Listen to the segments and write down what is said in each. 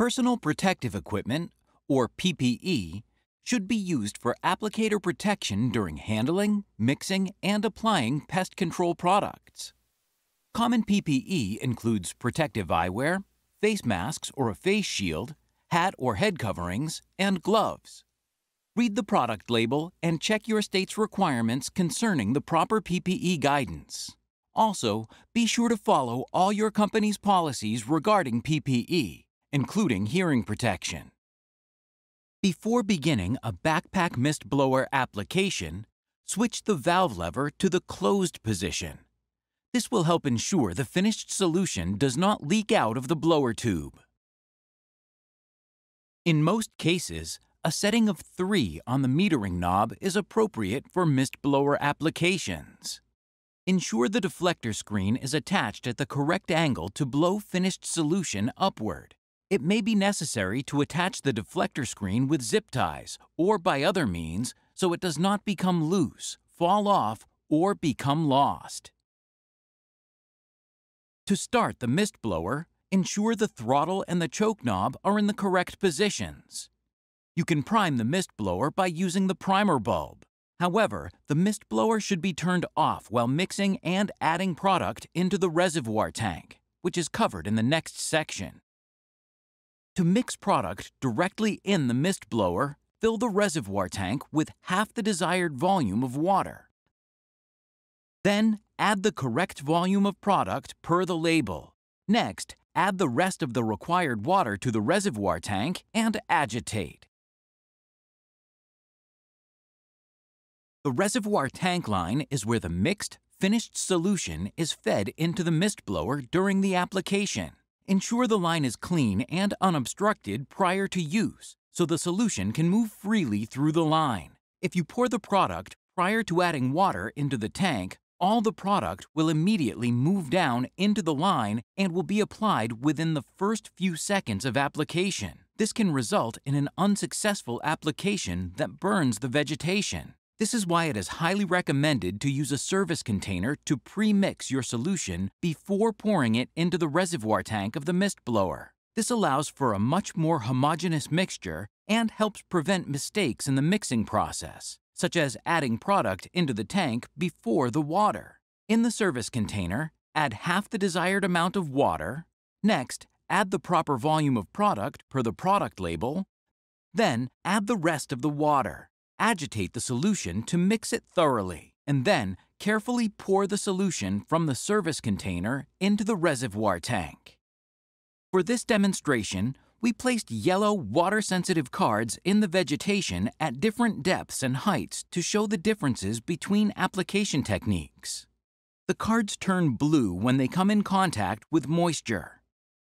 Personal protective equipment, or PPE, should be used for applicator protection during handling, mixing, and applying pest control products. Common PPE includes protective eyewear, face masks or a face shield, hat or head coverings, and gloves. Read the product label and check your state's requirements concerning the proper PPE guidance. Also, be sure to follow all your company's policies regarding PPE including hearing protection. Before beginning a backpack mist blower application, switch the valve lever to the closed position. This will help ensure the finished solution does not leak out of the blower tube. In most cases, a setting of 3 on the metering knob is appropriate for mist blower applications. Ensure the deflector screen is attached at the correct angle to blow finished solution upward. It may be necessary to attach the deflector screen with zip ties or by other means so it does not become loose, fall off, or become lost. To start the mist blower, ensure the throttle and the choke knob are in the correct positions. You can prime the mist blower by using the primer bulb. However, the mist blower should be turned off while mixing and adding product into the reservoir tank, which is covered in the next section. To mix product directly in the mist blower, fill the reservoir tank with half the desired volume of water. Then add the correct volume of product per the label. Next, add the rest of the required water to the reservoir tank and agitate. The reservoir tank line is where the mixed, finished solution is fed into the mist blower during the application. Ensure the line is clean and unobstructed prior to use so the solution can move freely through the line. If you pour the product prior to adding water into the tank, all the product will immediately move down into the line and will be applied within the first few seconds of application. This can result in an unsuccessful application that burns the vegetation. This is why it is highly recommended to use a service container to pre-mix your solution before pouring it into the reservoir tank of the mist blower. This allows for a much more homogeneous mixture and helps prevent mistakes in the mixing process, such as adding product into the tank before the water. In the service container, add half the desired amount of water. Next, add the proper volume of product per the product label. Then, add the rest of the water agitate the solution to mix it thoroughly, and then carefully pour the solution from the service container into the reservoir tank. For this demonstration, we placed yellow water-sensitive cards in the vegetation at different depths and heights to show the differences between application techniques. The cards turn blue when they come in contact with moisture.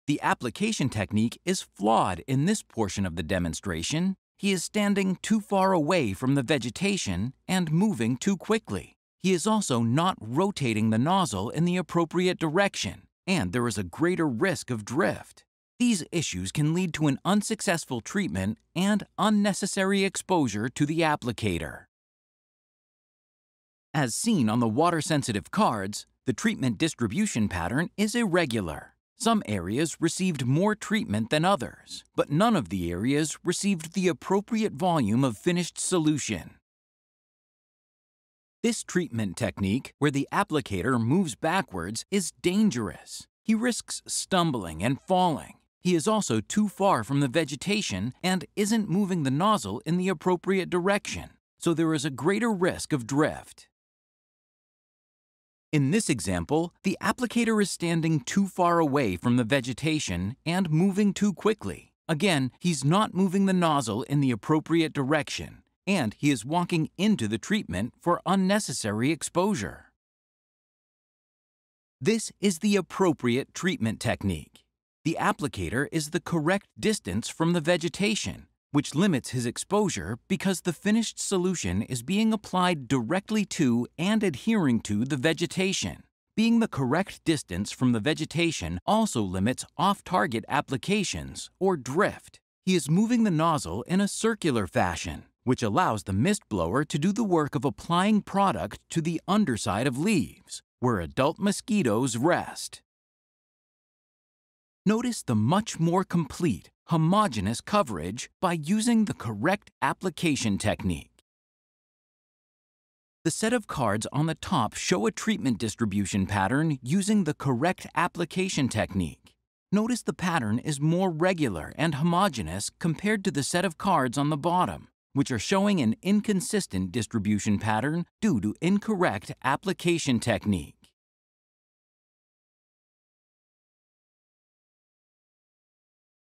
The application technique is flawed in this portion of the demonstration he is standing too far away from the vegetation and moving too quickly. He is also not rotating the nozzle in the appropriate direction, and there is a greater risk of drift. These issues can lead to an unsuccessful treatment and unnecessary exposure to the applicator. As seen on the water-sensitive cards, the treatment distribution pattern is irregular. Some areas received more treatment than others, but none of the areas received the appropriate volume of finished solution. This treatment technique, where the applicator moves backwards, is dangerous. He risks stumbling and falling. He is also too far from the vegetation and isn't moving the nozzle in the appropriate direction, so there is a greater risk of drift. In this example, the applicator is standing too far away from the vegetation and moving too quickly. Again, he's not moving the nozzle in the appropriate direction, and he is walking into the treatment for unnecessary exposure. This is the appropriate treatment technique. The applicator is the correct distance from the vegetation, which limits his exposure because the finished solution is being applied directly to and adhering to the vegetation. Being the correct distance from the vegetation also limits off-target applications, or drift. He is moving the nozzle in a circular fashion, which allows the mist blower to do the work of applying product to the underside of leaves, where adult mosquitoes rest. Notice the much more complete homogeneous coverage by using the correct application technique. The set of cards on the top show a treatment distribution pattern using the correct application technique. Notice the pattern is more regular and homogeneous compared to the set of cards on the bottom, which are showing an inconsistent distribution pattern due to incorrect application technique.